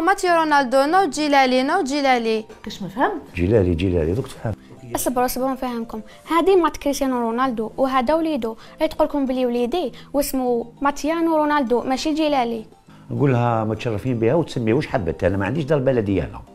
ماتي رونالدو نو جيلالي نو جيلالي كاش ما فهمت جيلالي جيلالي دوك تفهم اصبروا اصبروا نفهمكم هذه مات كريستيانو رونالدو وهذا وليدو تقول لكم بلي وليدي واسمو ماتيانو رونالدو ماشي جيلالي نقولها متشرفين بها وتسميه واش حبت انا ما عنديش دار بلدي انا